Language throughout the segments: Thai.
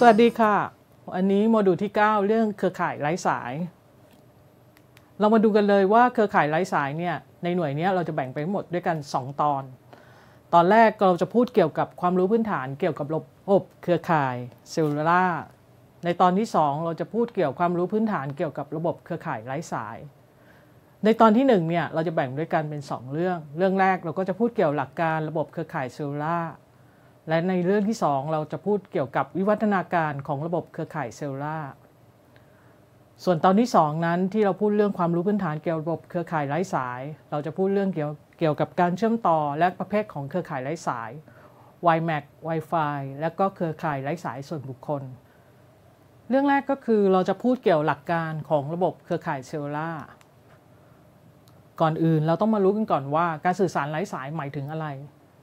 สวัสดีค่ะ อันนี้โมดูลที่ 9 เรื่องเครือข่ายไร้สาย เรามาดูกันเลยว่าเครือข่ายไร้สายเนี่ยในหน่วยนี้เราจะแบ่งไปหมดด้วยกัน 2 ตอน ตอนแรกเราจะพูดเกี่ยวกับความรู้พื้นฐานเกี่ยวกับระบบเครือข่ายเซลลูล่าในตอนที่ 2 เราจะพูดเกี่ยวความรู้พื้นฐานเกี่ยวกับระบบเครือข่ายไร้สาย ในตอนที่ 1เนี่ยเราจะแบ่งด้วยกันเป็น 2 เรื่องเรื่องแรกเราก็จะพูดเกี่ยวหลักการระบบเครือข่ายเซลลูล่าและในเรื่องที่ 2 เราจะพูดเกี่ยวกับวิวัฒนาการของระบบเครือข่ายเซลล่า ส่วนตอนที่ 2 นั้นที่เราพูดเรื่องความรู้พื้นฐานเกี่ยวกับระบบเครือข่ายไร้สาย เราจะพูดเรื่องเกี่ยวกับการเชื่อมต่อและประเภทของเครือข่ายไร้สาย WiMAX Wi-Fi และก็เครือข่ายไร้สายส่วนบุคคล เรื่องแรกก็คือเราจะพูดเกี่ยวหลักการของระบบเครือข่ายเซลล่า ก่อนอื่นเราต้องมารู้กันก่อนว่าการสื่อสารไร้สายหมายถึงอะไร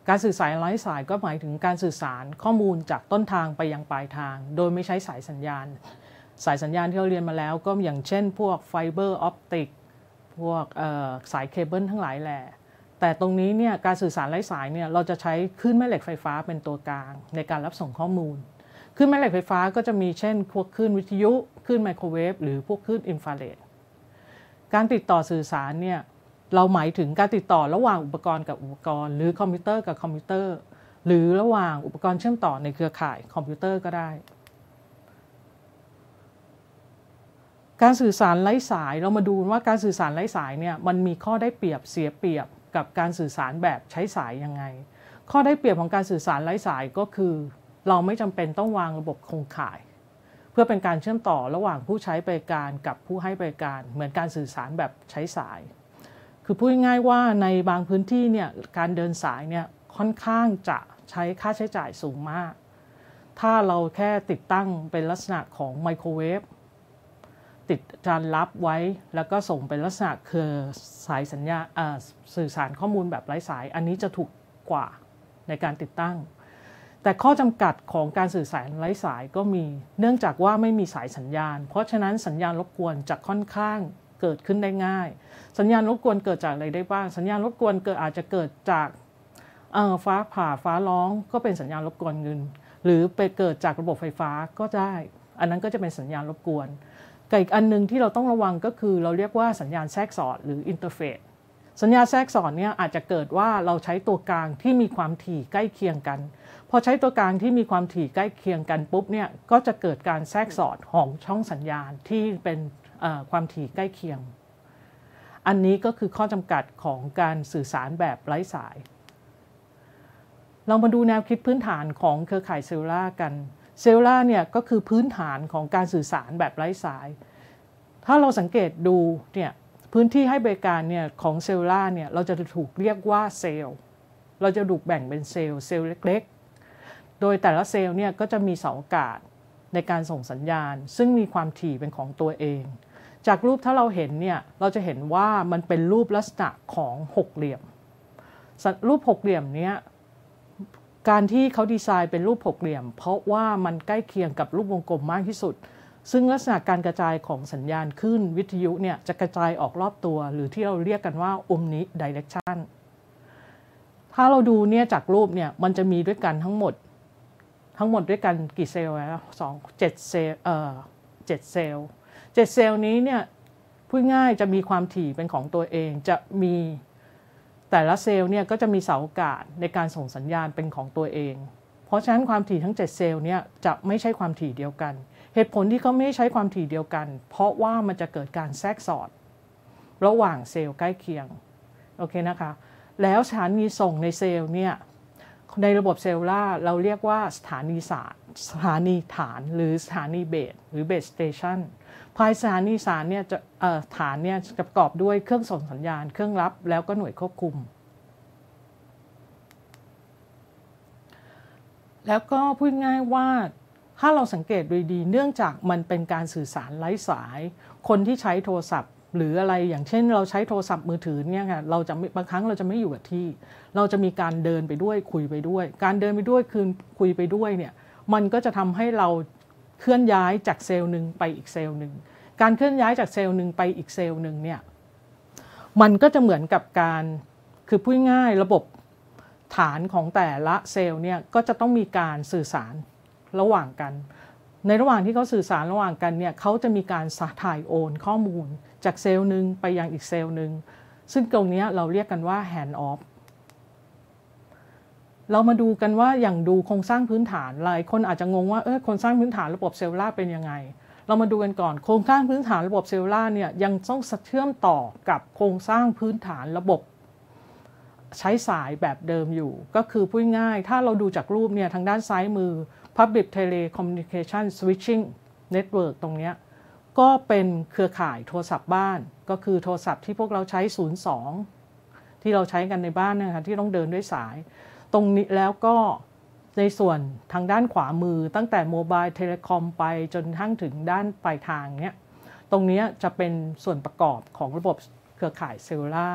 การสื่อสารไร้สายก็หมายถึงการสื่อสารข้อมูลจากต้นทางไปยังปลายทาง โดยไม่ใช้สายสัญญาณ สายสัญญาณที่เราเรียนมาแล้วก็อย่างเช่น พวกไฟเบอร์ออปติก พวกสายเคเบิลทั้งหลายแหละแต่ตรงนี้เนี่ยการสื่อสารไร้สายเนี่ยเราจะใช้คลื่นแม่เหล็กไฟฟ้าเป็นตัวกลางในการรับส่งข้อมูล คลื่นแม่เหล็กไฟฟ้าก็จะมีเช่นพวกคลื่นวิทยุ คลื่นไมโครเวฟหรือพวกคลื่นอินฟราเรด การติดต่อสื่อสารเนี่ยเราหมายถึงการติดต่อระหว่างอุปกรณ์กับอุปกรณ์หรือคอมพิวเตอร์กับคอมพิวเตอร์ หรือระหว่างอุปกรณ์เชื่อมต่อในเครือข่ายคอมพิวเตอร์ก็ได้ การสื่อสารไร้สายเรามาดูว่าการสื่อสารไร้สายเนี่ยมันมีข้อได้เปรียบเสียเปรียบกับการสื่อสารแบบใช้สายยังไง ข้อได้เปรียบของการสื่อสารไร้สายก็คือเราไม่จำเป็นต้องวางระบบโครงข่าย เพื่อเป็นการเชื่อมต่อระหว่างผู้ใช้บริการกับผู้ให้บริการเหมือนการสื่อสารแบบใช้สายคือพูดง่ายๆว่าในบางพื้นที่เนี่ยการเดินสายเนี่ยค่อนข้างจะใช้ค่าใช้จ่ายสูงมาก ถ้าเราแค่ติดตั้งเป็นลักษณะของไมโครเวฟติดจานรับไว้ แล้วก็ส่งเป็นลักษณะคือสายสัญญาสื่อสารข้อมูลแบบไร้สาย อันนี้จะถูกกว่าในการติดตั้ง แต่ข้อจำกัดของการสื่อสารไร้สายก็มีเนื่องจากว่าไม่มีสายสัญญาณ เพราะฉะนั้นสัญญาณรบกวนจะค่อนข้างเกิดขึ้นได้ง่าย สัญญาณรบกวนเกิดจากอะไรได้บ้าง สัญญาณรบกวนเกิดอาจจะเกิดจากฟ้าผ่าฟ้าร้อง ก็เป็นสัญญาณรบกวนเงิน หรือไปเกิดจากระบบไฟฟ้าก็ได้ อันนั้นก็จะเป็นสัญญาณรบกวนกับอีกอันนึงที่เราต้องระวังก็คือเราเรียกว่าสัญญาณแทรกซ้อนหรืออินเตอร์เฟสสัญญาแทรกซ้อนเนี่ยอาจจะเกิดว่าเราใช้ตัวกลางที่มีความถี่ใกล้เคียงกัน พอใช้ตัวกลางที่มีความถี่ใกล้เคียงกันปุ๊บเนี่ยก็จะเกิดการแทรกซ้อนของช่องสัญญาณที่เป็นความถี่ใกล้เคียง อันนี้ก็คือข้อจำกัดของการสื่อสารแบบไร้สายเรามาดูแนวคิดพื้นฐานของเครือข่ายเซลล่ากัน เซลล่าเนี่ยก็คือพื้นฐานของการสื่อสารแบบไร้สาย ถ้าเราสังเกตดูเนี่ยพื้นที่ให้บริการเนี่ยของเซลลล่าเนี่ยเราจะถูกเรียกว่าเซลล์เราจะถูกแบ่งเป็นเซลล์เซลล์เล็กๆ โดยแต่ละเซลล์เนี่ยก็จะมีเสาอากาศในการส่งสัญญาณ ซึ่งมีความถี่เป็นของตัวเองจากรูปถ้าเราเห็นเนี่ยเราจะเห็นว่ามันเป็นรูปลักษณะของหกเหลี่ยมรูปหกเหลี่ยมเนี้ยการที่เขาดีไซน์เป็นรูปหกเหลี่ยม เพราะว่ามันใกล้เคียงกับรูปวงกลมมากที่สุดซึ่งลักษณะการกระจายของสัญญาณขึ้นวิทยุเนี่ยจะกระจายออกรอบตัวหรือที่เราเรียกกันว่าอมนิดิเรกชันถ้าเราดูเนี่ยจากรูปเนี่ยมันจะมีด้วยกันทั้งหมดทั้งหมดด้วยกันกี่เซลล์แล้วสองเจ็ดเซลล์เอ่อเจ็ดเซลล์เจ็ดเซลล์นี้เนี่ยพูดง่ายจะมีความถี่เป็นของตัวเอง จะมีแต่ละเซลล์เนี่ยก็จะมีเสาอากาศในการส่งสัญญาณเป็นของตัวเอง เพราะฉะนั้นความถี่ทั้ง7เซลล์เนี่ยจะไม่ใช่ความถี่เดียวกันเหตุผลที่เขาไม่ใช้ความถี่เดียวกัน เพราะว่ามันจะเกิดการแทรกสอด ระหว่างเซลล์ใกล้เคียงโอเคนะคะแล้วสถานีส่งในเซลล์เนี่ยในระบบเซลล่าเราเรียกว่าสถานีสารสถานีฐานหรือสถานีเบสหรือเบสสเตชันภายสถานีสารเนี่ยจะฐานเนี่ยประกอบด้วยเครื่องส่งสัญญาณเครื่องรับแล้วก็หน่วยควบคุม แล้วก็พูดง่ายว่าถ้าเราสังเกตดูดีเนื่องจากมันเป็นการสื่อสารไร้สาย คนที่ใช้โทรศัพท์ หรืออะไรอย่างเช่น เราใช้โทรศัพท์มือถือเนี่ยค่ะเราจะบางครั้งเราจะไม่อยู่กับที่ เราจะมีการเดินไปด้วยคุยไปด้วย การเดินไปด้วยคืนคุยไปด้วยเนี่ยมันก็จะทำให้เราเคลื่อนย้ายจากเซลล์หนึ่งไปอีกเซลล์หนึ่ง การเคลื่อนย้ายจากเซลล์หนึ่งไปอีกเซลล์หนึ่งเนี่ย มันก็จะเหมือนกับการ คือพูดง่ายระบบฐานของแต่ละเซลล์เนี่ยก็จะต้องมีการสื่อสารระหว่างกัน ในระหว่างที่เขาสื่อสารระหว่างกันเนี่ยเขาจะมีการสถ่ายโอนข้อมูลจากเซลล์หนึ่งไปยังอีกเซลล์หนึ่ง ซึ่งตรงนี้เราเรียกกันว่า hand off เรามาดูกันว่าอย่างดูโครงสร้างพื้นฐานหลายคนอาจจะงงว่าเออโครงสร้างพื้นฐานระบบเซลล์ล่าเป็นยังไงเรามาดูกันก่อนโครงสร้างพื้นฐานระบบเซลล์ล่าเนี่ยยังต้องเชื่อมต่อกับโครงสร้างพื้นฐานระบบใช้สายแบบเดิมอยู่ ก็คือพูดง่ายถ้าเราดูจากรูปเนี่ยทางด้านซ้ายมือ Public Telecommunication Switching Network ตรงนี้ก็เป็นเครือข่ายโทรศัพท์บ้าน ก็คือโทรศัพท์ที่พวกเราใช้ 02 ที่เราใช้กันในบ้านนะคะที่ต้องเดินด้วยสายตรงนี้แล้วก็ในส่วนทางด้านขวามือตั้งแต่โมบายเทเลคอมไปจนทั้งถึงด้านปลายทางเนี้ยตรงนี้จะเป็นส่วนประกอบของระบบเครือข่ายเซลลูล่า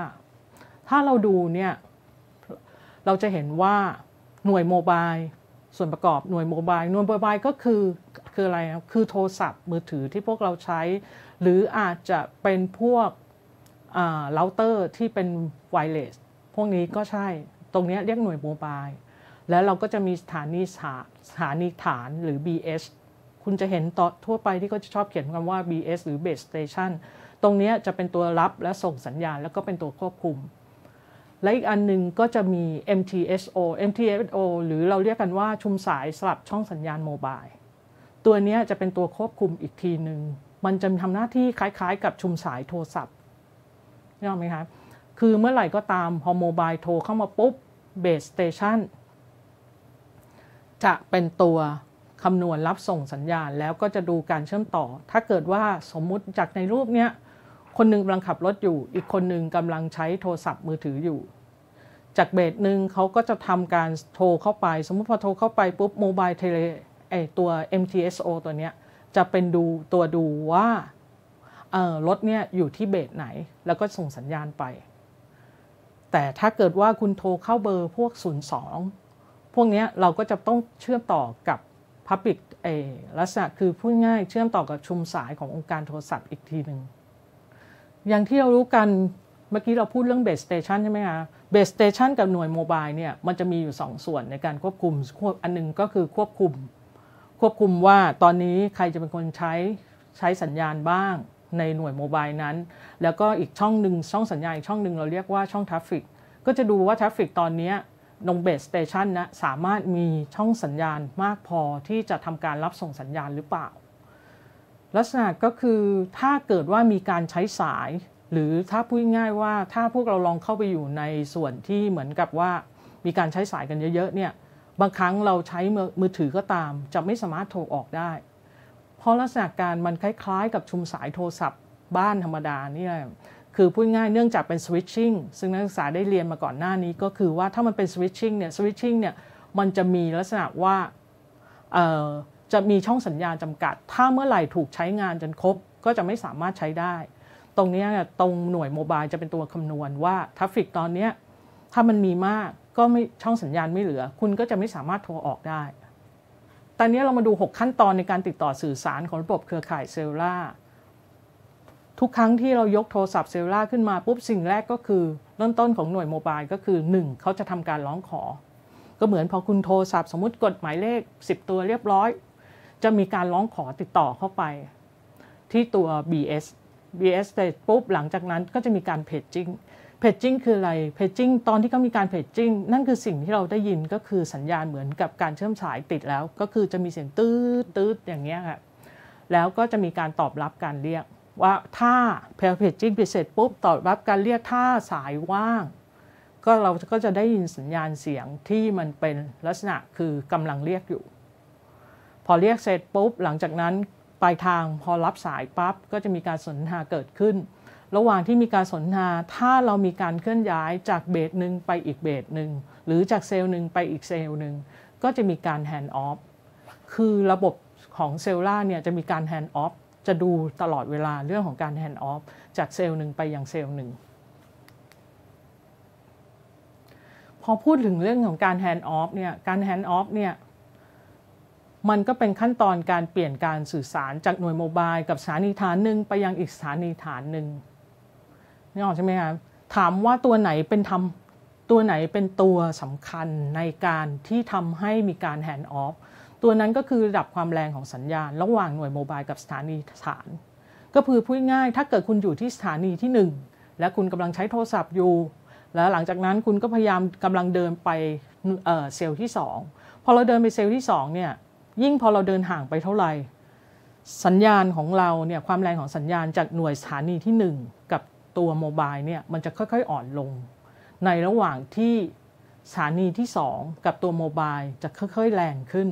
ถ้าเราดูเนี่ย เราจะเห็นว่าหน่วยโมบายส่วนประกอบหน่วยโมบายหน่วยโมบายก็คือคืออะไรคือโทรศัพท์มือถือที่พวกเราใช้ หรืออาจจะเป็นพวกเราเตอร์ที่เป็นไวเลสพวกนี้ก็ใช่ตรงนี้เรียกหน่วยโมบาย แล้วเราก็จะมีสถานีสถานีฐานหรือ BS คุณจะเห็นต่อทั่วไปที่เขาจะชอบเขียนคำว่า BS หรือ Base Station ตรงนี้จะเป็นตัวรับและส่งสัญญาณ แล้วก็เป็นตัวควบคุม และอีกอันหนึ่งก็จะมี MTSO MTSO หรือเราเรียกกันว่าชุมสายสลับช่องสัญญาณโมบายตัวนี้จะเป็นตัวควบคุมอีกทีหนึ่งมันจะทำหน้าที่คล้ายๆ กับชุมสายโทรศัพท์นี่ไหมครับคือเมื่อไหร่ก็ตามพอโมบายโทรเข้ามาปุ๊บเบสสเตชันจะเป็นตัวคำนวณรับส่งสัญญาณแล้วก็จะดูการเชื่อมต่อ ถ้าเกิดว่าสมมุติจากในรูปเนี้ย คนหนึ่งกำลังขับรถอยู่ อีกคนหนึ่งกำลังใช้โทรศัพท์มือถืออยู่ จากเบสหนึ่งเขาก็จะทำการโทรเข้าไป สมมติพอโทรเข้าไปปุ๊บโมบายเทเลไอตัว MTSO ตัวเนี้ยจะเป็นดูตัวดูว่ารถเนี่ยอยู่ที่เบสไหนแล้วก็ส่งสัญญาณไปแต่ถ้าเกิดว่าคุณโทรเข้าเบอร์พวก 02 พวกนี้เราก็จะต้องเชื่อมต่อกับ Public เอลักษณะคือพูดง่ายเชื่อมต่อกับชุมสายขององค์การโทรศัพท์อีกทีหนึ่ง อย่างที่เรารู้กันเมื่อกี้เราพูดเรื่องเบสสเตชันใช่ไหมคะเบสสเตชันกับหน่วยโมบายเนี่ยมันจะมีอยู่ 2 ส่วนในการควบคุมอันนึงก็คือควบคุม ควบคุมว่าตอนนี้ใครจะเป็นคนใช้ใช้สัญญาณบ้างในหน่วยโมบายนั้นแล้วก็อีกช่องหนึ่งช่องสัญญาณอีกช่องหนึ่งเราเรียกว่าช่องทราฟฟิกก็จะดูว่าทราฟฟิกตอนนี้นงเบสสเตชันนะสามารถมีช่องสัญญาณมากพอที่จะทำการรับส่งสัญญาณหรือเปล่า ลักษณะก็คือถ้าเกิดว่ามีการใช้สาย หรือถ้าพูดง่ายว่า ถ้าพวกเราลองเข้าไปอยู่ในส่วนที่เหมือนกับว่า มีการใช้สายกันเยอะๆเนี่ยบางครั้งเราใช้มือถือก็ตาม จะไม่สามารถโทรออกได้ราะลักษณะการมันคล้ายๆ กับชุมสายโทรศัพท์บ้านธรรมดาเนี่ย คือพูดง่ายเนื่องจากเป็นสวิตชิ่งซึ่งนักศึกษาได้เรียนมาก่อนหน้านี้ก็คือว่าถ้ามันเป็นสวิตชิ่งเนี่ยสวิตชิ่งเนี่ยมันจะมีลักษณะว่าจะมีช่องสัญญาณจำกัด ถ้าเมื่อไหร่ถูกใช้งานจนครบ ก็จะไม่สามารถใช้ได้ ตรงนี้ตรงหน่วยโมบายจะเป็นตัวคำนวณว่าทราฟฟิกตอนนี้ถ้ามันมีมากก็ไม่ช่องสัญญาณไม่เหลือ คุณก็จะไม่สามารถโทรออกได้ตอนนี้เรามาดู 6 ขั้นตอนในการติดต่อสื่อสารของระบบเครือข่ายเซลล่าทุกครั้งที่เรายกโทรศัพท์เซลล่าขึ้นมาปุ๊บสิ่งแรกก็คือเริ่มต้นของหน่วยโมบายก็คือ 1 เขาจะทำการร้องขอ ก็เหมือนพอคุณโทรศัพท์สมมติกดหมายเลข 10 ตัวเรียบร้อย จะมีการร้องขอติดต่อเข้าไป ที่ตัว BS BS เสร็จปุ๊บหลังจากนั้นก็จะมีการเพจจิ้งเพจจิ้งคืออะไรเพจจิ้งตอนที่เขามีการเพจจิ้งนั่นคือสิ่งที่เราได้ยินก็คือสัญญาณเหมือนกับการเชื่อมสายติดแล้ว ก็คือจะมีเสียงตือตืดอย่างเงี้ยค่ะแล้วก็จะมีการตอบรับการเรียก ว่าถ้าเพจจิ้งไปเสร็จปุ๊บตอบรับการเรียกถ้าสายว่าง ก็เราก็จะได้ยินสัญญาณเสียงที่มันเป็นลักษณะคือกำลังเรียกอยู่ พอเรียกเสร็จปุ๊บหลังจากนั้นปลายทางพอรับสายปั๊บก็จะมีการสนทนาเกิดขึ้นระหว่างที่มีการสนทนา ถ้าเรามีการเคลื่อนย้ายจากเบสหนึ่งไปอีกเบสหนึ่ง หรือจากเซลล์หนึ่งไปอีกเซลล์หนึ่ง ก็จะมีการแฮนด์ออฟคือระบบของเซลล์ล่าเนี่ยจะมีการแฮนด์ออฟจะดูตลอดเวลาเรื่องของการแฮนด์ออฟจากเซลล์หนึ่งไปยังเซลล์หนึ่ง พอพูดถึงเรื่องของการแฮนด์ออฟเนี่ย การแฮนด์ออฟเนี่ย มันก็เป็นขั้นตอนการเปลี่ยนการสื่อสารจากหน่วยโมบายกับสถานีฐานหนึ่งไปยังอีกสถานีฐานหนึ่งนี่ออกใช่ไหมคะถามว่าตัวไหนเป็นทำตัวไหนเป็นตัวสำคัญในการที่ทำให้มีการแฮนด์ออฟตัวนั้นก็คือระดับความแรงของสัญญาณ ระหว่างหน่วยโมบายกับสถานีฐาน ก็คือพูดง่ายถ้าเกิดคุณอยู่ที่สถานีที่ 1 และคุณกำลังใช้โทรศัพท์อยู่ แล้วหลังจากนั้นคุณก็พยายามกำลังเดินไปเเซลล์ที่2พอเราเดินไปเซลล์ที่ 2เนี่ยยิ่งพอเราเดินห่างไปเท่าไหร่สัญญาณของเราเนี่ยความแรงของสัญญาณจากหน่วยสถานีที่1กับตัวโมบายเนี่ยมันจะค่อย ๆอ่อนลง ในระหว่างที่สถานีที่ 2 กับตัวโมบายจะค่อยๆแรงขึ้น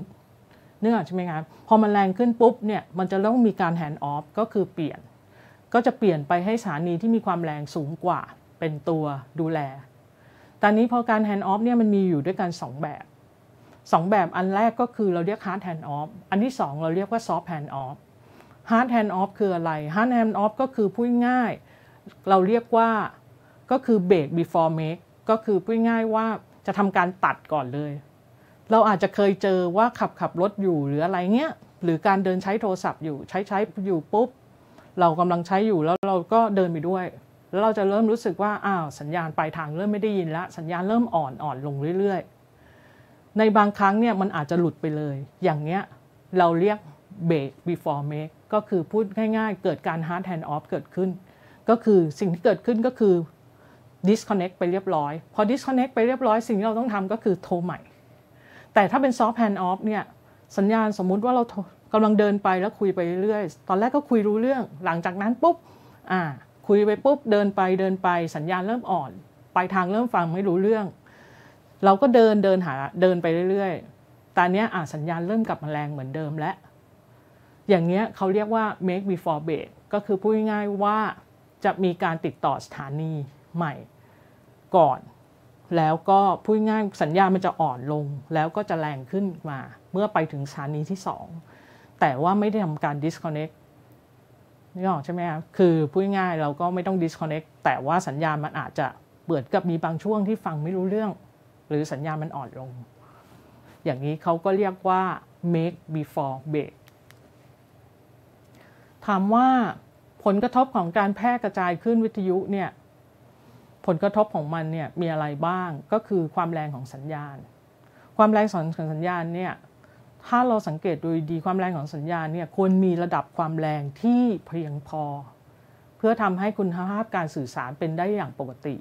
เนื่องใช่ไหมครับพอมันแรงขึ้นปุ๊บเนี่ยมันจะต้องมีการแฮนด์ออฟก็คือเปลี่ยน ก็จะเปลี่ยนไปให้สถานีที่มีความแรงสูงกว่าเป็นตัวดูแล ตอนนี้พอการแฮนด์ออฟเนี่ยมันมีอยู่ด้วยกัน 2 แบบ 2 แบบอันแรกก็คือเราเรียกฮาร์ดแฮนด์ออฟอันที่ 2 เราเรียกว่าซอฟต์แฮนด์ออฟฮาร์ดแฮนด์ออฟคืออะไรฮาร์ดแฮนด์ออฟก็คือพูดง่ายเราเรียกว่าก็คือ b บร a k before make ก็คือพูดง่ายว่าจะทำการตัดก่อนเลย เราอาจจะเคยเจอว่าขับขับรถอยู่หรืออะไรเงี้ยหรือการเดินใช้โทรศัพท์อยู่ใช้ใช้อยู่ปุ๊บเรากำลังใช้อยู่แล้วเราก็เดินไปด้วยแล้วเราจะเริ่มรู้สึกว่าอ้าวสัญญาณปลายทางเริ่มไม่ได้ยินละสัญญาณเริ่มอ่อนอ่อนลงเรื่อย ๆ ในบางครั้งเนี่ยมันอาจจะหลุดไปเลย อย่างเงี้ยเราเรียก b บร a k before make ก็คือพูดง่าย ๆ เกิดการ hard hand off เกิดขึ้นก็คือ สิ่งที่เกิดขึ้นก็คือ disconnect ไปเรียบร้อย พอ disconnect ไปเรียบร้อย สิ่งที่เราต้องทำก็คือโทรใหม่ แต่ถ้าเป็น soft hand off เนี่ยสัญญาณสมมุติว่าเรากำลังเดินไปแล้วคุยไปเรื่อย ตอนแรกก็คุยรู้เรื่อง หลังจากนั้นปุ๊บอ่าคุยไปปุ๊บเดินไปเดินไปสัญญาณเริ่มอ่อนปลายทางเริ่มฟังไม่รู้เรื่อง เราก็เดินเดินหาเดินไปเรื่อยๆตอนนี้อ่าสัญญาณเริ่มกลับมาแรงเหมือนเดิมแล้ว อย่างเงี้ยเขาเรียกว่า make before break ก็คือพูดง่ายๆว่าจะมีการติดต่อสถานีใหม่ก่อน แล้วก็พูดง่ายสัญญาณมันจะอ่อนลง แล้วก็จะแรงขึ้นมา เมื่อไปถึงสถานีที่ 2 แต่ว่าไม่ได้ทำการ disconnect นี่ออกใช่ไหมครับคือพูดง่ายเราก็ไม่ต้อง disconnect แต่ว่าสัญญาณมันอาจจะเปิดกับมีบางช่วงที่ฟังไม่รู้เรื่อง หรือสัญญาณมันอ่อนลง อย่างนี้เขาก็เรียกว่า make before break ถามว่าผลกระทบของการแพร่กระจายขึ้นวิทยุเนี่ย ผลกระทบของมันเนี่ยมีอะไรบ้าง ก็คือความแรงของสัญญาณ ความแรงของสัญญาณเนี่ย ถ้าเราสังเกตดูดีความแรงของสัญญาณเนี่ย ควรมีระดับความแรงที่เพียงพอ เพื่อทำให้คุณภาพการสื่อสารเป็นได้อย่างปกติ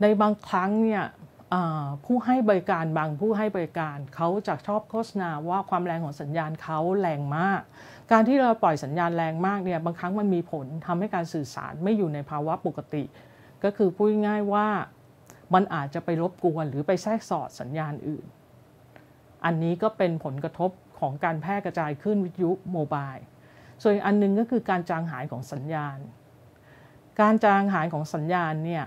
ในบางครั้งเนี่ยผู้ให้บริการบางผู้ให้บริการเขาจะชอบโฆษณาว่าความแรงของสัญญาณเขาแรงมากการที่เราปล่อยสัญญาณแรงมากเนี่ยบางครั้งมันมีผลทำให้การสื่อสารไม่อยู่ในภาวะปกติ ก็คือพูดง่ายว่ามันอาจจะไปรบกวนหรือไปแทรกสอดสัญญาณอื่น อันนี้ก็เป็นผลกระทบของการแพร่กระจายขึ้นวิทยุโมบายส่วนอันนึงก็คือการจางหายของสัญญาณ การจางหายของสัญญาณเนี่ย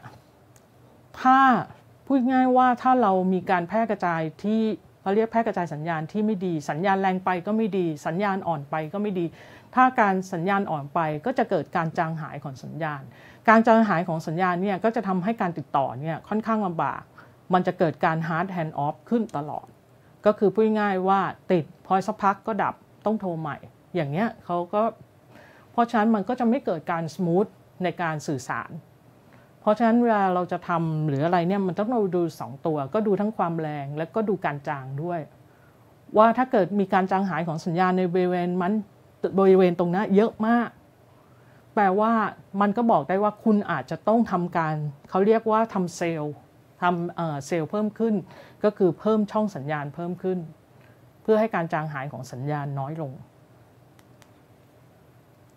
ถ้าพูดง่ายว่าถ้าเรามีการแพร่กระจายที่เราเรียกแพร่กระจายสัญญาณที่ไม่ดีสัญญาณแรงไป ก็ไม่ดีสัญญาณอ่อนไปก็ไม่ดี ถ้าการสัญญาณอ่อนไป ก็จะเกิดการจางหายของสัญญาณ การจางหายของสัญญาณเนี่ยก็จะทำให้การติดต่อเนี่ยค่อนข้างลำบาก มันจะเกิดการ hard hand off ขึ้นตลอด ก็คือพูดง่ายว่าติดพอสักพักก็ดับต้องโทรใหม่ อย่างเงี้ยเขาก็เพราะฉะนั้นมันก็จะไม่เกิดการ smooth ในการสื่อสารเพราะฉะนั้น เวลาเราจะทำหรืออะไรเนี่ยมันต้องเราดู 2 ตัว ก็ดูทั้งความแรงและก็ดูการจางด้วย ว่าถ้าเกิดมีการจางหายของสัญญาณในบริเวณมันบริเวณตรงนั้นเยอะมาก แปลว่ามันก็บอกได้ว่าคุณอาจจะต้องทำการ เขาเรียกว่าทำเซลล์ทำเซลล์เพิ่มขึ้น ก็คือเพิ่มช่องสัญญาณเพิ่มขึ้น เพื่อให้การจางหายของสัญญาณน้อยลง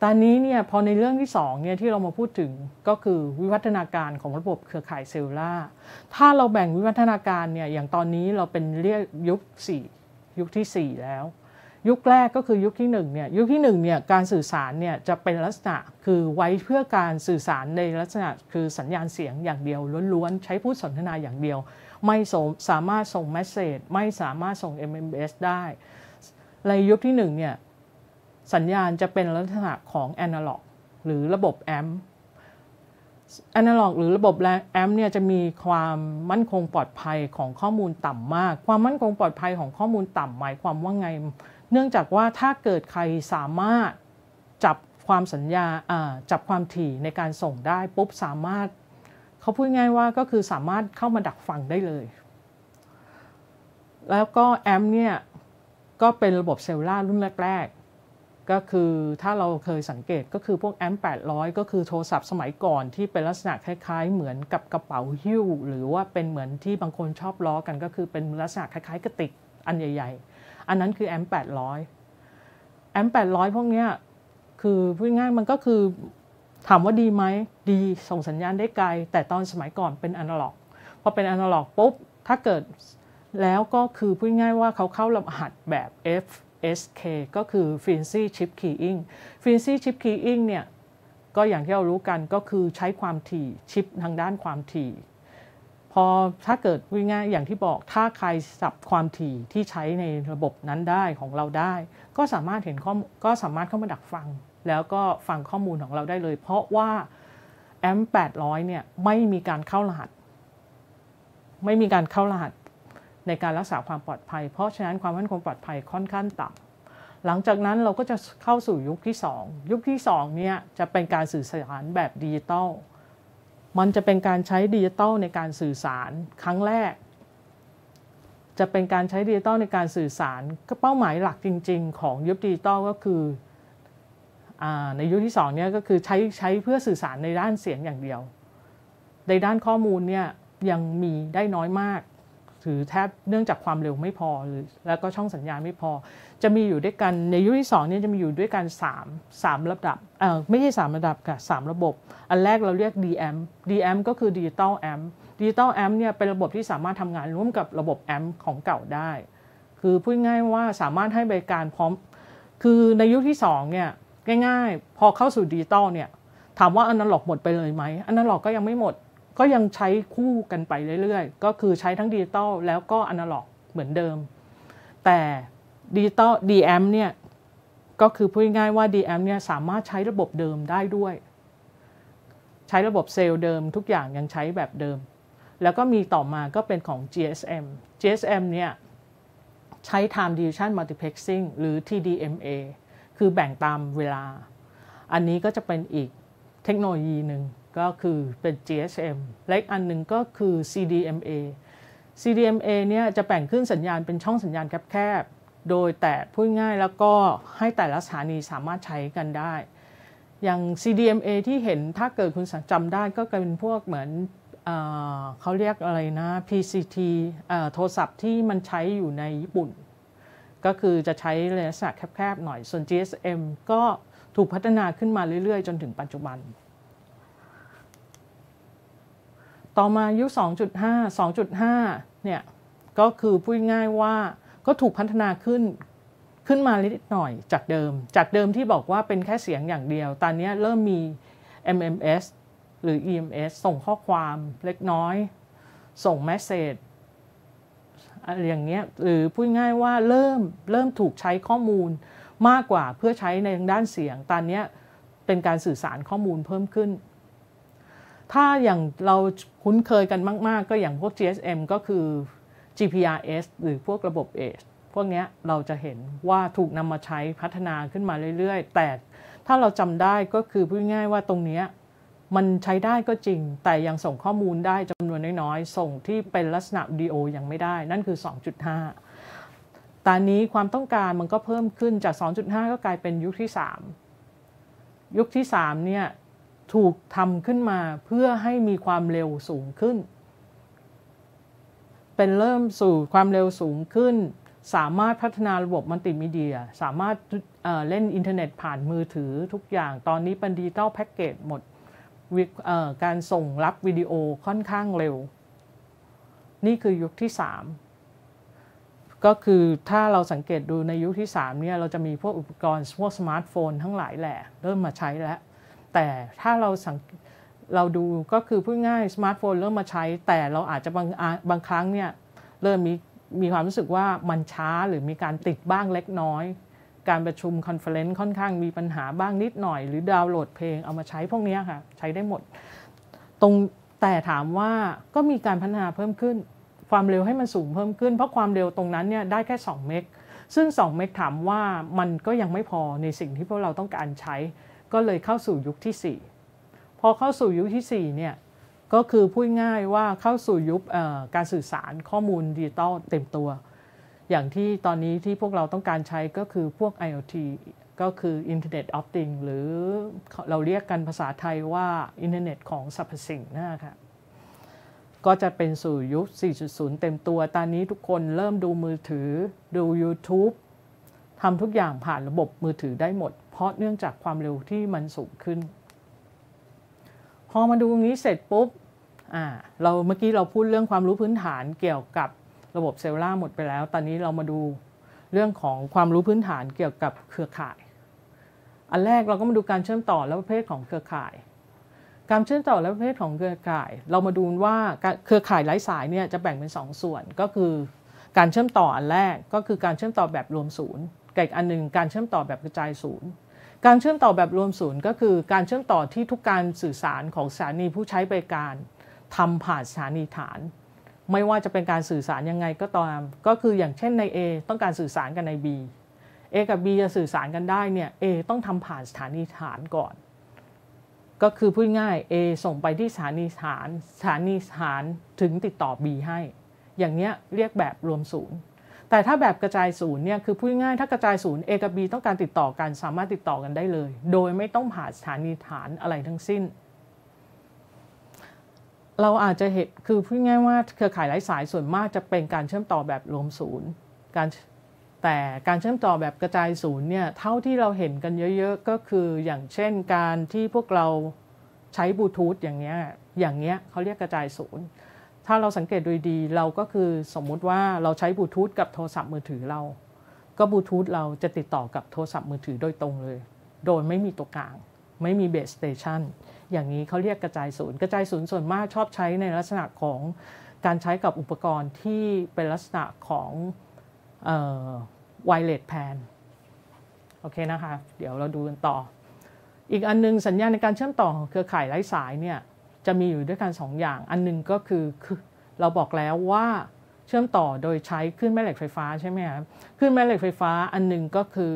ตอนนี้เนี่ยพอในเรื่องที่2เนี่ยที่เรามาพูดถึงก็คือวิวัฒนาการของระบบเครือข่ายเซลล์ล่าถ้าเราแบ่งวิวัฒนาการเนี่ยอย่างตอนนี้เราเป็นเรียกยุค 4 ยุคที่ 4 แล้ว ยุคแรกก็คือยุคที่1เนี่ยยุคที่1เนี่ยการสื่อสารเนี่ยจะเป็นลักษณะคือไว้เพื่อการสื่อสารในลักษณะ คือสัญญาณเสียงอย่างเดียวล้วน ๆ ใช้พูดสนทนาอย่างเดียว ไม่สามารถส่งเมสเซจไม่สามารถส่ง MMS ได้ ในยุคที่1เนี่ยสัญญาณจะเป็นลักษณะของแอนะล็อกหรือระบบแอมแอนะล็อกหรือระบบแอมเนี่ยจะมีความมั่นคงปลอดภัยของข้อมูลต่ำมาก ความมั่นคงปลอดภัยของข้อมูลต่ำหมายความว่าไง เนื่องจากว่าถ้าเกิดใครสามารถจับความสัญญาจับความถี่ในการส่งได้ปุ๊บ สามารถเขาพูดง่ายว่าก็คือสามารถเข้ามาดักฟังได้เลย แล้วก็แอมเนี่ยก็เป็นระบบเซลล่ารุ่นแรกก็คือถ้าเราเคยสังเกตก็คือพวกแอม 800 ก็คือโทรศัพท์สมัยก่อนที่เป็นลักษณะคล้ายๆ เหมือนกับกระเป๋าหิ้วหรือว่าเป็นเหมือนที่บางคนชอบล้อกัน ก็คือเป็นลักษณะคล้ายๆกระติกอันใหญ่ ๆ อันนั้นคือแอม 800 แอม 800 พวกเนี้ยคือพูดง่ายมันก็คือถามว่าดีไหมดีส่งสัญญาณได้ไกลแต่ตอนสมัยก่อนเป็นอนาล็อกพอเป็นอนาล็อกปุ๊บถ้าเกิดแล้วก็คือพูดง่ายว่าเขาเข้ารหัสแบบ F SK ก็คือ f r n c y Chip Keying f r n c y Chip Keying เนี่ยก็อย่างที่เรารู้กันก็คือใช้ความถี่ชิปทางด้านความถี่ พอถ้าเกิดวิง่ายอย่างที่บอกถ้าใครสับความถี่ที่ใช้ในระบบนั้นได้ของเราได้ ก็สามารถเห็นข้อก็สามารถเข้ามาดักฟัง แล้วก็ฟังข้อมูลของเราได้เลย เพราะว่าแอม800เนี่ยไม่มีการเข้ารหัส ไม่มีการเข้ารหัสในการรักษาความปลอดภัย เพราะฉะนั้นความมั่นคงปลอดภัยค่อนข้างต่ำหลังจากนั้นเราก็จะเข้าสู่ยุคที่ 2 ยุคที่ 2เนี่ยจะเป็นการสื่อสารแบบดิจิตอล มันจะเป็นการใช้ดิจิตอลในการสื่อสารครั้งแรก จะเป็นการใช้ดิจิตอลในการสื่อสารก็เป้าหมายหลักจริงๆของยุคดิจิตอลก็คืออในยุคที่ 2 เนี่ยก็คือใช้ใช้เพื่อสื่อสารในด้านเสียงอย่างเดียว ในด้านข้อมูลเนี่ยยังมีได้น้อยมากือแทบเนื่องจากความเร็วไม่พอหรือ แล้วก็ช่องสัญญาณไม่พอ จะมีอยู่ด้วยกัน ในยุคที่2เนี่ยจะมีอยู่ด้วยกัน3 3 ระดับเออไม่ใช่ 3 ระดับค่ะ 3 ระบบ อันแรกเราเรียก DM DM ก็คือ Digital Amp Digital Amp เนี่ยเป็นระบบที่สามารถทำงานร่วมกับระบบ Amp ของเก่าได้ คือพูดง่ายว่าสามารถให้บริการพร้อม คือในยุคที่2เนี่ยง่ายๆ พอเข้าสู่ดิจิตอลเนี่ยถามว่าอนาล็อกหมดไปเลยไหมอนาล็อกก็ยังไม่หมดก็ยังใช้คู่กันไปเรื่อยๆ ก็คือใช้ทั้งดิจิตอลแล้วก็อนาล็อกเหมือนเดิม แต่ดิจิตอล DM เนี่ย ก็คือพูดง่ายๆว่า DM เนี่ยสามารถใช้ระบบเดิมได้ด้วย ใช้ระบบเซลล์เดิมทุกอย่างยังใช้แบบเดิม แล้วก็มีต่อมาก็เป็นของ GSM GSM เนี่ย ใช้ Time Division Multiplexing หรือ TDMA คือแบ่งตามเวลา อันนี้ก็จะเป็นอีกเทคโนโลยีหนึ่งก็คือเป็น GSM และอีกอันหนึ่งก็คือ CDMA CDMA เนี่ยจะแบ่งขึ้นสัญญาณเป็นช่องสัญญาณแคบๆ โดยแต่พูดง่ายแล้วก็ให้แต่ละสถานีสามารถใช้กันได้ อย่าง CDMA ที่เห็นถ้าเกิดคุณจำได้ก็เป็นพวกเหมือนเอเขาเรียกอะไรนะ PCT โทรศัพท์ที่มันใช้อยู่ในญี่ปุ่น ก็คือจะใช้ลักษณะแคบๆ หน่อย ส่วน GSM ก็ถูกพัฒนาขึ้นมาเรื่อยๆ จนถึงปัจจุบันต่อมายุ2.5 2.5เนี่ยก็คือพูดง่ายว่าก็ถูกพัฒนาขึ้นขึ้นมานิดหน่อยจากเดิม จากเดิมที่บอกว่าเป็นแค่เสียงอย่างเดียว ตอนนี้เริ่มมี MMS หรือ EMS ส่งข้อความเล็กน้อย ส่งแมสเซจอะไรอย่างเงี้ยหรือพูดง่ายว่าเริ่มเริ่มถูกใช้ข้อมูลมากกว่าเพื่อใช้ในด้านเสียง ตอนนี้เป็นการสื่อสารข้อมูลเพิ่มขึ้นถ้าอย่างเราคุ้นเคยกันมากๆ ก็อย่างพวก GSM ก็คือ GPRS หรือพวกระบบเอ e พวกนี้เราจะเห็นว่าถูกนำมาใช้พัฒนาขึ้นมาเรื่อยๆ แต่ถ้าเราจำได้ก็คือพูดง่ายว่าตรงนี้มันใช้ได้ก็จริง แต่ยังส่งข้อมูลได้จำนวนน้อย ๆ ส่งที่เป็นลักษณะวิดีโอยังไม่ได้ นั่นคือ 2.5 ตอนนี้ความต้องการมันก็เพิ่มขึ้นจาก 2.5 ก็กลายเป็นยุคที่ 3 ยุคที่ 3 เนี่ยถูกทำขึ้นมาเพื่อให้มีความเร็วสูงขึ้น เป็นเริ่มสู่ความเร็วสูงขึ้น สามารถพัฒนาระบบมัลติมีเดีย สามารถเเล่นอินเทอร์เน็ตผ่านมือถือทุกอย่าง ตอนนี้เป็นดิจิตอลแพ็กเกจหมด การส่งรับวิดีโอค่อนข้างเร็ว นี่คือยุคที่ 3 ก็คือถ้าเราสังเกตดูในยุคที่3เนี่ย เราจะมีพวกอุปกรณ์ พวกสมาร์ทโฟนทั้งหลายแหละเริ่มมาใช้แล้วแต่ถ้าเราสังเราดูก็คือพูดง่ายสมาร์ทโฟนเริ่มมาใช้ แต่เราอาจจะบางบางครั้งเนี่ยเริ่มมีมีความรู้สึกว่ามันช้าหรือมีการติดบ้างเล็กน้อย การประชุมคอนเฟลเลนซ์ค่อนข้างมีปัญหาบ้างนิดหน่อยหรือดาวน์โหลดเพลงเอามาใช้พวกนี้ค่ะ ใช้ได้หมดตรงแต่ถามว่าก็มีการพัฒนาเพิ่มขึ้น ความเร็วให้มันสูงเพิ่มขึ้นเพราะความเร็วตรงนั้นเนี่ยได้แค่2เมกซึ่ง2เมกถามว่ามันก็ยังไม่พอในสิ่งที่พวกเราต้องการใช้ก็เลยเข้าสู่ยุคที่ 4 พอเข้าสู่ยุคที่4เนี่ยก็คือพูดง่ายว่าเข้าสู่ยุคการสื่อสารข้อมูลดิจิตอลเต็มตัว อย่างที่ตอนนี้ที่พวกเราต้องการใช้ก็คือพวก IoT ก็คือ Internet of Things หรือเราเรียกกันภาษาไทยว่าอินเทอร์เน็ตของสรรพสิ่งนะคะก็จะเป็นสู่ยุค 4.0 เต็มตัว ตอนนี้ทุกคนเริ่มดูมือถือดู YouTube ทำทุกอย่างผ่านระบบมือถือได้หมดราะเนื่องจากความเร็วที่มันสูงขึ้น พอมาดูตรงนี้เสร็จปุ๊บเราเมื่อกี้เราพูดเรื่องความรู้พื้นฐานเกี่ยวกับระบบเซลล่าหมดไปแล้ว ตอนนี้เรามาดูเรื่องของความรู้พื้นฐานเกี่ยวกับเครือข่าย อันแรกเราก็มาดูการเชื่อมต่อและประเภทของเครือข่าย การเชื่อมต่อและประเภทของเครือข่าย เรามาดูว่าเครือข่ายไร้สายเนี่ยจะแบ่งเป็น 2 ส่วน ก็คือ การเชื่อมต่ออันแรกก็คือการเชื่อมต่อแบบรวมศูนย์กับอีกอันนึงการเชื่อมต่อแบบกระจายศูนย์การเชื่อมต่อแบบรวมศูนย์ก็คือการเชื่อมต่อที่ทุกการสื่อสารของสถานีผู้ใช้บริการ ทำผ่านสถานีฐาน ไม่ว่าจะเป็นการสื่อสารยังไงก็ตาม ก็คืออย่างเช่นใน A ต้องการสื่อสารกันใน B A กับ B จะสื่อสารกันได้เนี่ย A ต้องทำผ่านสถานีฐานก่อน ก็คือพูดง่าย A ส่งไปที่สถานีฐานสถานีฐานถึงติดต่อ B ให้ อย่างเนี้ยเรียกแบบรวมศูนย์แต่ถ้าแบบกระจายศูนย์เนี่ยคือพูดง่ายถ้ากระจายศูนย์ A กับ B ต้องการติดต่อกันสามารถติดต่อกันได้เลย โดยไม่ต้องผ่านสถานีฐานอะไรทั้งสิ้น เราอาจจะเห็นคือพูดง่ายว่าเครือข่ายไร้สายส่วนมากจะเป็นการเชื่อมต่อแบบรวมศูนย์การแต่การเชื่อมต่อแบบกระจายศูนย์เนี่ยเท่าที่เราเห็นกันเยอะๆก็คืออย่างเช่นการที่พวกเราใช้บลูทูธอย่างเงี้ยอย่างเงี้ยเขาเรียกกระจายศูนย์ถ้าเราสังเกตดูดีเราก็คือสมมุติว่าเราใช้บลูทูธกับโทรศัพท์มือถือเรา ก็บลูทูธเราจะติดต่อกับโทรศัพท์มือถือโดยตรงเลย โดยไม่มีตัวกลางไม่มีเบสสเตชันอย่างนี้เขาเรียกกระจายศูนย์ กระจายศูนย์ส่วนมากชอบใช้ในลักษณะของการใช้กับอุปกรณ์ที่เป็นลักษณะของไวเลสแพนโอเคนะคะ เดี๋ยวเราดูกันต่อ อีกอันนึงสัญญาณในการเชื่อมต่อของเครือข่ายไร้สายเนี่ยจะมีอยู่ด้วยกัน2ออย่าง อันนึงก็คือคอเราบอกแล้วว่าเชื่อมต่อโดยใช้คลื่นแม่เหล็กไฟฟ้า ใช่ไหมครับคลื่นแม่เหล็กไฟฟ้า อันนึงก็คือ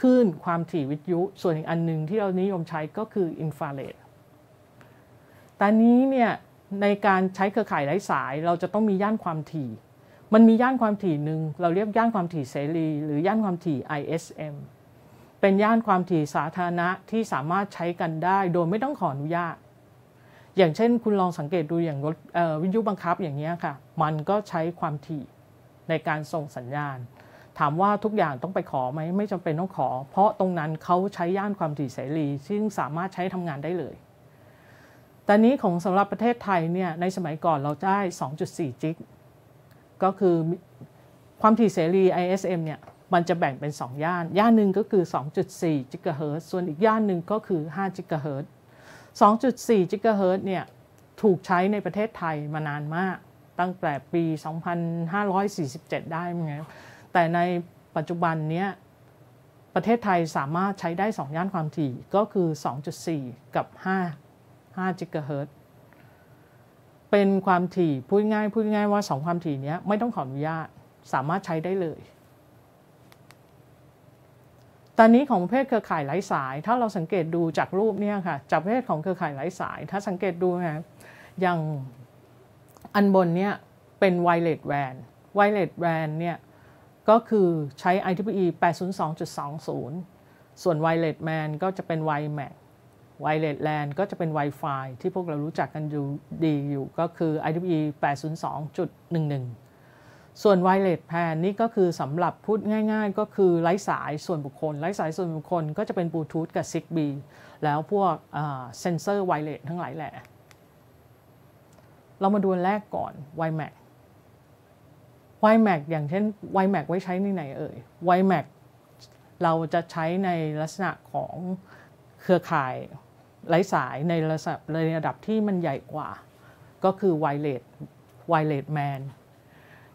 คลื่นความถี่วิทยุ ส่วนอีกอันหนึ่งที่เรานิยมใช้ก็คืออินฟราเรดแต่นี้เนี่ยในการใช้เครือข่ายไร้สายเราจะต้องมีย่านความถี่ มันมีย่านความถี่หนึ่งเราเรียกย่านความถี่เสรีหรือย่านความถี่ ISM เป็นย่านความถี่สาธารณะที่สามารถใช้กันได้โดยไม่ต้องขออนุญาตอย่างเช่น คุณลองสังเกตดูอย่างรถวิทยุบังคับอย่างนี้ค่ะมันก็ใช้ความถี่ในการส่งสัญญาณ ถามว่าทุกอย่างต้องไปขอไหมไม่จำเป็นต้องขอ เพราะตรงนั้นเขาใช้ย่านความถี่เสรี ซึ่งสามารถใช้ทำงานได้เลย แต่นี้ของสำหรับประเทศไทยเนี่ยในสมัยก่อนเราได้2.4จิกก็คือความถี่เสรี ISM เนี่ยมันจะแบ่งเป็น 2 ย่าน ย่านหนึ่งก็คือ 2.4จิกะเฮิรตซ์ส่วนอีกย่านหนึ่งก็คือ5จิกะเฮิรตซ์2.4จิกะเฮิรตเนี่ยถูกใช้ในประเทศไทยมานานมากตั้งแต่ปี 2547 ได้มั้งแต่ในปัจจุบันเนี้ยประเทศไทยสามารถใช้ได้ 2 ย่านความถี่ก็คือ 2.4 กับ 5 5จิกะเฮิรตเป็นความถี่พูดง่ายพูดง่ายว่า 2 ความถี่นี้ไม่ต้องขออนุญาตสามารถใช้ได้เลยตอนนี้ของประเภทเครือข่ายไร้สาย ถ้าเราสังเกตดูจากรูปเนี่ยค่ะ จากประเภทของเครือข่ายไร้สายถ้าสังเกตดูนะอย่างอันบนเนี่ย เป็นไวเลสแวนไวเลสแวนเนี่ย ก็คือใช้ i t p e 802.20 ส่วน Wireless Man ก็จะเป็น WiMAX Wireless LAN ก็จะเป็น Wi-Fi ที่พวกเรารู้จักกันอยู่ดีอยู่ ก็คือ i t p e 802.11ส่วนไวเลสแพนนี่ก็คือสำหรับพูดง่ายๆ ก็คือไร้สายส่วนบุคคลไร้สายส่วนบุคคลก็จะเป็นบลูทูธกับ Zigbee แล้วพวกเซนเซอร์ไวเลสทั้งหลายแหละ เรามาดูแรกก่อน WiMAX WiMAX อย่างเช่น WiMAX ไว้ใช้ในไหนเอ่ย WiMAX เราจะใช้ในลักษณะของเครือข่ายไร้สายในระดับระดับที่มันใหญ่กว่า ก็คือไวเลสไวเลสแมน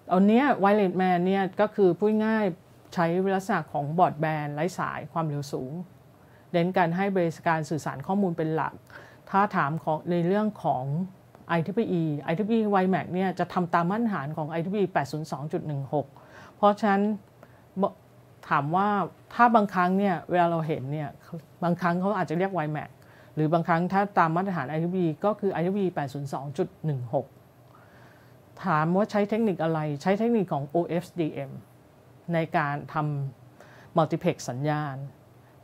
เอาเนี้ยไวเลสแมนเนี่ยก็คือพูดง่ายใช้ลักษณะของบอร์ดแบนไร้สายความเร็วสูงเน้นการให้บริการสื่อสารข้อมูลเป็นหลัก ถ้าถามของในเรื่องของ IEEE IEEE WiMAX เนี่ยจะทำตามมาตรฐานของ IEEE 802.16 เพราะฉะนั้นถามว่าถ้าบางครั้งเนี่ยเวลาเราเห็นเนี่ยบางครั้งเขาอาจจะเรียก WiMAX หรือบางครั้งถ้าตามมาตรฐาน IEEE ก็คือ IEEE 802.16ถามว่าใช้เทคนิคอะไรใช้เทคนิคของ OFDM ในการทำมัลติเพกสัญญาณ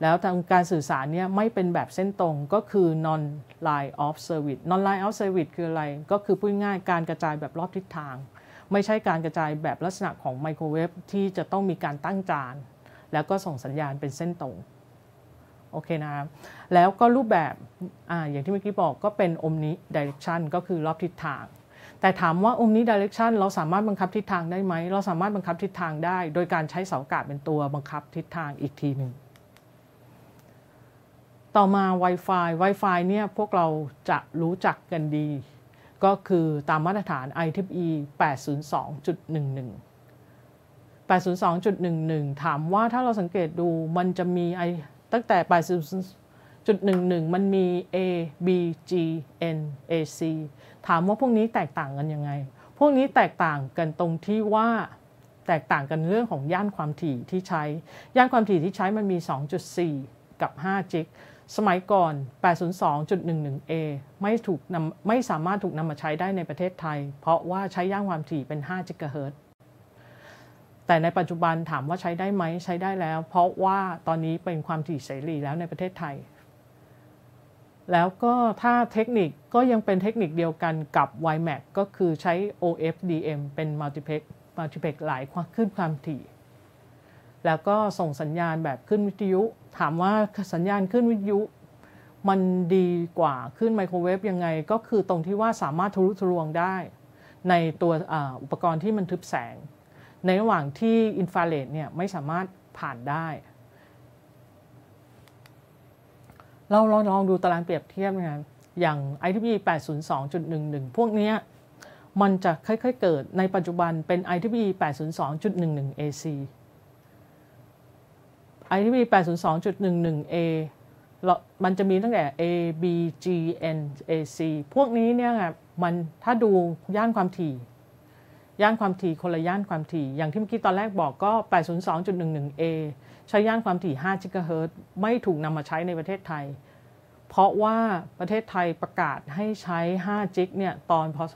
แล้วทางการสื่อสารเนี่ยไม่เป็นแบบเส้นตรงก็คือ non line of service non line of service คืออะไรก็คือพูดง่ายการกระจายแบบรอบทิศทาง ไม่ใช่การกระจายแบบลักษณะของไมโครเวฟที่จะต้องมีการตั้งจาน แล้วก็ส่งสัญญาณเป็นเส้นตรง โอเคนะครับแล้วก็รูปแบบออย่างที่เมื่อกี้บอกก็เป็นอมนิด r เร t ชันก็คือรอบทิศทางแต่ถามว่า o มนี้ดิเรกชันเราสามารถบังคับทิศทางได้ไหมเราสามารถบังคับทิศทางได้ โดยการใช้เสาอากาศเป็นตัวบังคับทิศทางอีกทีหนึ่ง ต่อมา Wi-Fi Wi-Fi เนี่ยพวกเราจะรู้จักกันดี ก็คือตามมาตรฐาน IEEE 802.11 802.11 ถามว่าถ้าเราสังเกตดูมันจะมีไอตั้งแต่จุดหนึ่งหนึ่งมันมี A B G N A C ถามว่าพวกนี้แตกต่างกันยังไง พวกนี้แตกต่างกันตรงที่ว่า แตกต่างกันเรื่องของย่านความถี่ที่ใช้ ย่านความถี่ที่ใช้มันมี 2.4 กับ5จิกสมัยก่อน 802.11a ไม่ถูกนำไม่สามารถถูกนำมาใช้ได้ในประเทศไทย เพราะว่าใช้ย่านความถี่เป็น5จิกะเฮิรตแต่ในปัจจุบันถามว่าใช้ได้ไหมใช้ได้แล้ว เพราะว่าตอนนี้เป็นความถี่เสรีแล้วในประเทศไทยแล้วก็ถ้าเทคนิคก็ยังเป็นเทคนิคเดียวกันกับ i m a x ก็คือใช้ OFDM เป็น multiplex multiplex หลายขึ้นความถี่ แล้วก็ส่งสัญญาณแบบขึ้นวิทยุ ถามว่าสัญญาณขึ้นวิทยุ มันดีกว่าขึ้นไมโครเวฟยังไง ก็คือตรงที่ว่าสามารถทะลุทะลวงได้ ในตัวอุปกรณ์ที่มันทึบแสง ในระหว่างที่อินฟราเรดเนี่ยไม่สามารถผ่านได้เราลองลองดูตารางเปรียบเทียบนะครับอย่าง ITP 802.11 พวกนี้มันจะค่อยๆเกิดในปัจจุบันเป็น ITP 802.11 AC ITP 802.11 A มันจะมีตั้งแต่ A B G N A C พวกนี้เนี่ยมันถ้าดูย่านความถี่ ย่านความถี่คนละย่านความถี่ อย่างที่เมื่อกี้ตอนแรกบอกก็802.11 A ใช้ย่านความถี่5กิกะเฮิรตไม่ถูกนำมาใช้ในประเทศไทย เพราะว่าประเทศไทยประกาศให้ใช้5จิกเนี่ยตอนพศ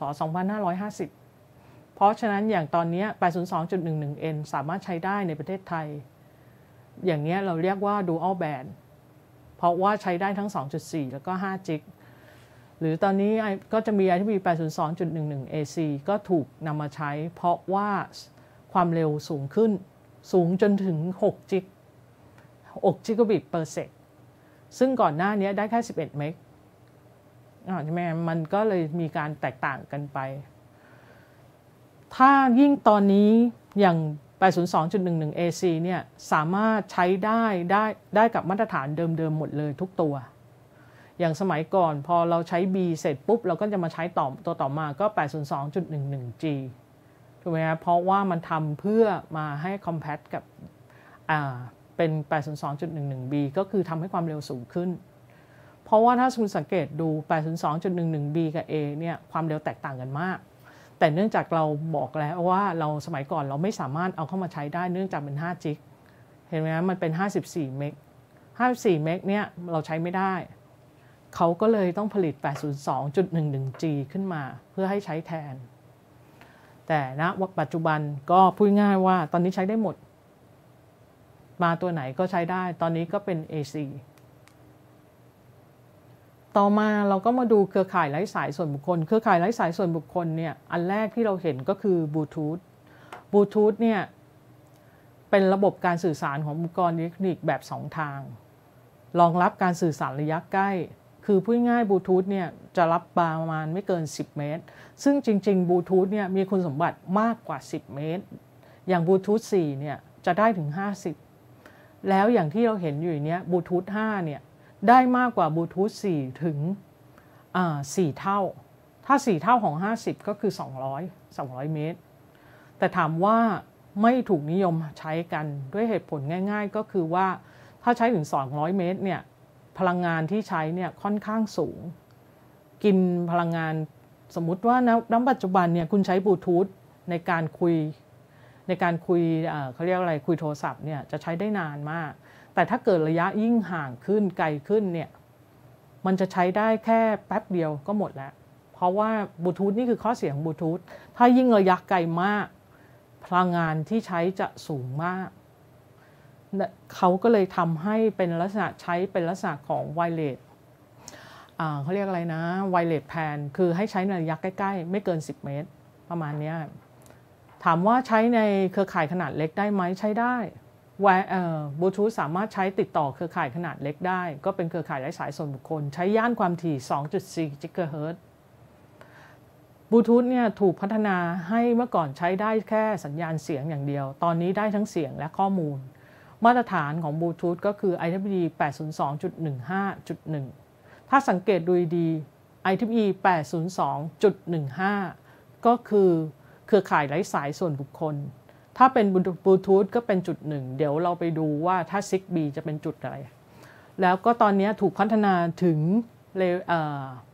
2550 เพราะฉะนั้นอย่างตอนนี้ 802.11n สามารถใช้ได้ในประเทศไทย อย่างนี้เราเรียกว่า dual band เพราะว่าใช้ได้ทั้ง 2.4 แล้วก็5กิกหรือตอนนี้ก็จะมี ITP 802.11 AC ก็ถูกนำมาใช้เพราะว่าความเร็วสูงขึ้นสูงจนถึง6กิก6 g b per sec ซึ่งก่อนหน้านี้ได้แค่11เมกใช่ไหมมันก็เลยมีการแตกต่างกันไป ถ้ายิ่งตอนนี้อย่าง802.11 AC เนี่ยสามารถใช้ได้ ได้ได้กับมาตรฐานเดิมๆหมดเลยทุกตัว อย่างสมัยก่อนพอเราใช้ B เสร็จปุ๊บ เราก็จะมาใช้ต่อตัวต่อมาก็ 802.11G ถูกไหมครับเพราะว่ามันทำเพื่อมาให้ compact กับเป็น 802.11b ก็คือทำให้ความเร็วสูงขึ้น เพราะว่าถ้าคุณสังเกตดู 802.11b กับ a เนี่ย ความเร็วแตกต่างกันมาก แต่เนื่องจากเราบอกแล้วว่าเราสมัยก่อนเราไม่สามารถเอาเข้ามาใช้ได้เนื่องจากเป็น5จิกเห็นไหมมันเป็น 54เมก54เมกเนี่ย เราใช้ไม่ได้ เขาก็เลยต้องผลิต 802.11g ขึ้นมาเพื่อให้ใช้แทน แต่ณนะปัจจุบันก็พูดง่ายว่าตอนนี้ใช้ได้หมดมาตัวไหนก็ใช้ได้ ตอนนี้ก็เป็น AC ต่อมาเราก็มาดูเครือข่ายไร้สายส่วนบุคคล เครือข่ายไร้สายส่วนบุคคลเนี่ย อันแรกที่เราเห็นก็คือบลูทูธ บลูทูธเนี่ยเป็นระบบการสื่อสารของอุปกรณ์อิเล็กทรอนิกส์แบบ 2 ทาง รองรับการสื่อสารระยะใกล้ คือพูดง่ายบลูทูธเนี่ยจะรับาประมาณไม่เกิน 10 เมตร ซึ่งจริงๆบลูทูธเนี่ยมีคุณสมบัติมากกว่า10 เมตร อย่างบลูทูธ4เนี่ยจะได้ถึง50แล้วอย่างที่เราเห็นอยู่เนี้ยบลูทูธ 5 เนี่ยได้มากกว่าบลูทูธ 4 ถึง่า4เท่า ถ้า 4 เท่าของ 50 ก็คือ 200 200 เมตร แต่ถามว่าไม่ถูกนิยมใช้กันด้วยเหตุผลง่ายๆ ก็คือว่าถ้าใช้ถึง 200 เมตรเนี่ยพลังงานที่ใช้เนี่ยค่อนข้างสูง กินพลังงานสมมุติว่าณปัจจุบันเนี่ยคุณใช้บลูทูธในการคุยในการคุยเขาเรียกอะไร คุยโทรศัพท์เนี่ย จะใช้ได้นานมาก แต่ถ้าเกิดระยะยิ่งห่างขึ้น ไกลขึ้นเนี่ย มันจะใช้ได้แค่แป๊บเดียวก็หมดแล้ว เพราะว่าบลูทูธนี่คือข้อเสียของบลูทูธถ้ายิ่งระยะไกลมาก พลังงานที่ใช้จะสูงมาก เขาก็เลยทำให้เป็นลักษณะใช้เป็นลักษณะของไวเลสเขาเรียกอะไรนะไวเลสแพน คือให้ใช้ในระยะใกล้ๆ ไม่เกิน 10 เมตร ประมาณนี้ถามว่าใช้ในเครือข่ายขนาดเล็กได้ไหมใช้ได้วบลูทูธสามารถใช้ติดต่อเครือข่ายขนาดเล็กได้ ก็เป็นเครือข่ายไร้สายส่วนบุคคล ใช้ย่านความถี่ 2.4กิกะเฮิรตบลูทูธเนี่ยถูกพัฒนาให้เมื่อก่อนใช้ได้แค่สัญญาณเสียงอย่างเดียว ตอนนี้ได้ทั้งเสียงและข้อมูลมาตรฐานของบลูทูธก็คือ IEEE 802.15.1 ถ้าสังเกตดูดี IEEE 802.15 ก็คือครือข่ายไร้สายส่วนบุคคล ถ้าเป็นบลูทูธก็เป็นจุดหนึ่งเดี๋ยวเราไปดูว่าถ้า 6B จะเป็นจุดอะไร แล้วก็ตอนนี้ถูกพัฒนาถึง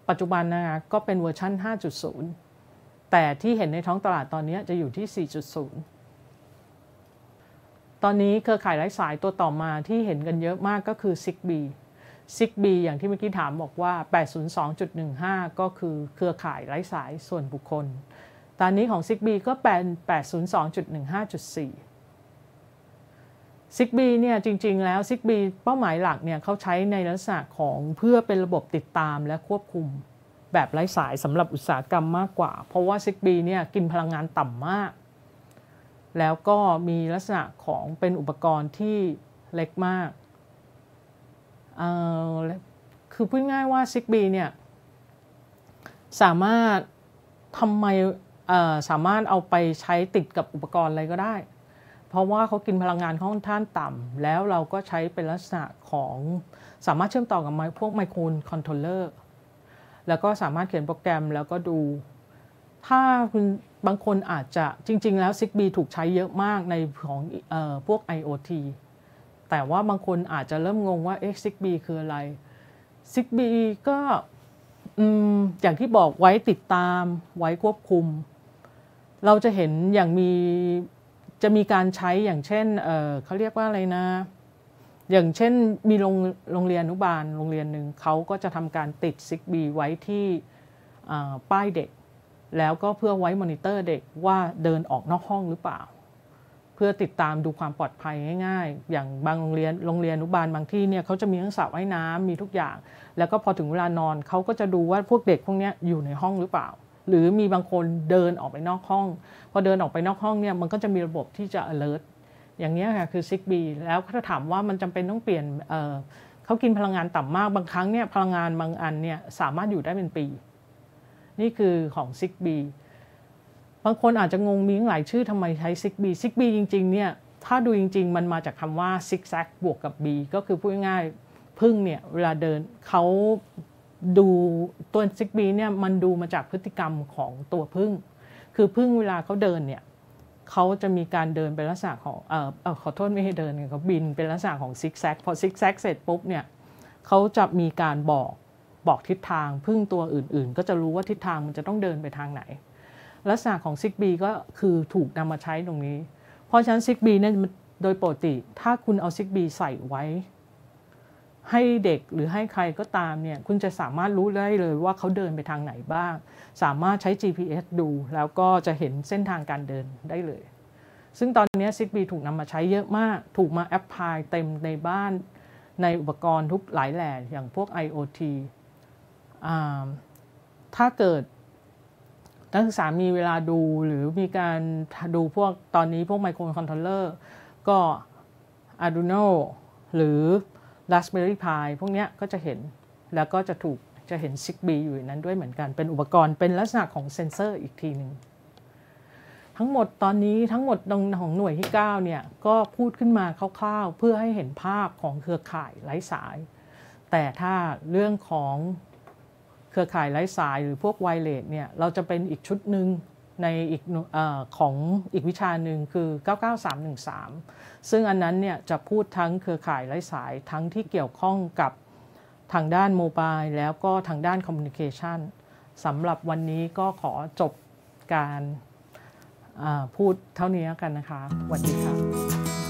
ปัจจุบันนะคะก็เป็นเวอร์ชัน5.0 แต่ที่เห็นในท้องตลาดตอนนี้จะอยู่ที่ 4.0 ตอนนี้เครือข่ายไร้สายตัวต่อมาที่เห็นกันเยอะมากก็คือ 6B 6B อย่างที่เมื่อกี้ถามบอกว่า802.15 ก็คือเครือข่ายไร้สายส่วนบุคคลตอนนี้ของ Zigbee ก็เป็น802.15.4 Zigbee เนี่ยจริงๆแล้ว Zigbee เป้าหมายหลักเนี่ยเขาใช้ในลักษณะของเพื่อเป็นระบบติดตามและควบคุม แบบไร้สายสำหรับอุตสาหกรรมมากกว่า เพราะว่า Zigbee เนี่ยกินพลังงานต่ำมาก แล้วก็มีลักษณะของเป็นอุปกรณ์ที่เล็กมาก คือพูดง่ายว่า Zigbee เนี่ยสามารถทำไมสามารถเอาไปใช้ติดกับอุปกรณ์อะไรก็ได้ เพราะว่าเขากินพลังงานค่อนข้างต่ำแล้วเราก็ใช้เป็นลักษณะของ สามารถเชื่อมต่อกับพวกไมโครคอนโทรลเลอร์แล้วก็สามารถเขียนโปรแกรมแล้วก็ดู ถ้าคุณบางคนอาจจะจริง ๆ แล้ว Zigbee ถูกใช้เยอะมากในของออพวก IoT แต่ว่าบางคนอาจจะเริ่มงงว่าเอ๊ะ Zigbee คืออะไร Zigbee ก็อย่างที่บอกไว้ติดตามไว้ควบคุมเราจะเห็นอย่างมีจะมีการใช้อย่างเช่นเเขาเรียกว่าอะไรนะ อย่างเช่นมีโรงงเรียนอนุบาลโรงเรียนหนึ่งเขาก็จะทำการติดซิกบีไว้ที่ป้ายเด็ก แล้วก็เพื่อไว้มอนิเตอร์เด็กว่าเดินออกนอกห้องหรือเปล่า เพื่อติดตามดูความปลอดภัยง่ายๆ อย่างบางโรงเรียนโรงเรียนอนุบาลบางที่เนี่ยเขาจะมีทั้งสระว่ายน้ำมีทุกอย่าง แล้วก็พอถึงเวลานอนเขาก็จะดูว่าพวกเด็กพวกนี้อยู่ในห้องหรือเปล่าหรือมีบางคนเดินออกไปนอกห้อง พอเดินออกไปนอกห้องเนี่ยมันก็จะมีระบบที่จะ alert อย่างนี้ค่ะคือบ b แล้วถ้าถามว่ามันจำเป็นต้องเปลี่ยนเเขากินพลังงานต่ำมากบางครั้งเนี่ยพลังงานบางอันเนี่ยสามารถอยู่ได้เป็นปี นี่คือของิ b บางคนอาจจะงงมีหลายชื่อทำไมใช้ิ b บ b จริงๆเนี่ยถ้าดูจริงๆ มันมาจากคำว่าซ i g z a กบวกกับ B ก็คือพูดง่ายพึ่งเนี่ยเวลาเดินเขาดูตัวซิกบีเนี่ยมันดูมาจากพฤติกรรมของตัวพึ่ง คือพึ่งเวลาเขาเดินเนี่ยเขาจะมีการเดินเป็นลักษณะของเออขอโทษไม่ให้เดินเขาบินเป็นลักษณะของซิกแซกพอซิกแซกเสร็จปุ๊บเนี่ยเขาจะมีการบอกบอกทิศทางพึ่งตัวอื่นๆ ก็จะรู้ว่าทิศทางมันจะต้องเดินไปทางไหน ลักษณะของซิกบีก็คือถูกนำมาใช้ตรงนี้ เพราะฉะนั้นซิกบีเนี่ยโดยปกติถ้าคุณเอาซิกบีใส่ไว้ให้เด็กหรือให้ใครก็ตามเนี่ย คุณจะสามารถรู้ได้เลยว่าเขาเดินไปทางไหนบ้าง สามารถใช้ GPS ดู แล้วก็จะเห็นเส้นทางการเดินได้เลย ซึ่งตอนนี้ซิกบีถูกนำมาใช้เยอะมากถูกมาแอพพลายเต็มในบ้านในอุปกรณ์ทุกหลายแหล่อย่างพวก IoT ถ้าเกิดนักศึกษามีเวลาดูหรือมีการดูพวกตอนนี้พวกไมโครคอนโทรลเลอร์ก็ Arduino หรือ r าสเบอร์รี่พวกนี้ก็จะเห็นแล้วก็จะถูกจะเห็นซิก b ีอยู่นั้นด้วยเหมือนกันเป็นอุปกรณ์เป็นลักษณะของเซนเซอร์อีกทีหนึ่งทั้งหมดตอนนี้ทั้งหมดของหน่วยที่9เนี่ยก็พูดขึ้นมาคร่าวๆเพื่อให้เห็นภาพของเครือข่ายไร้สาย แต่ถ้าเรื่องของเครือข่ายไร้สายหรือพวกไวเลสเนี่ยเราจะเป็นอีกชุดหนึ่งในอีกอของอีกวิชาหนึ่งคือ 99313ซึ่งอันนั้นเนี่ยจะพูดทั้งเครือข่ายไร้สายทั้งที่เกี่ยวข้องกับทางด้านโมบายแล้วก็ทางด้านคอมมิวนิเคชันสำหรับวันนี้ก็ขอจบการพูดเท่านี้กันนะคะ สวัสดีค่ะ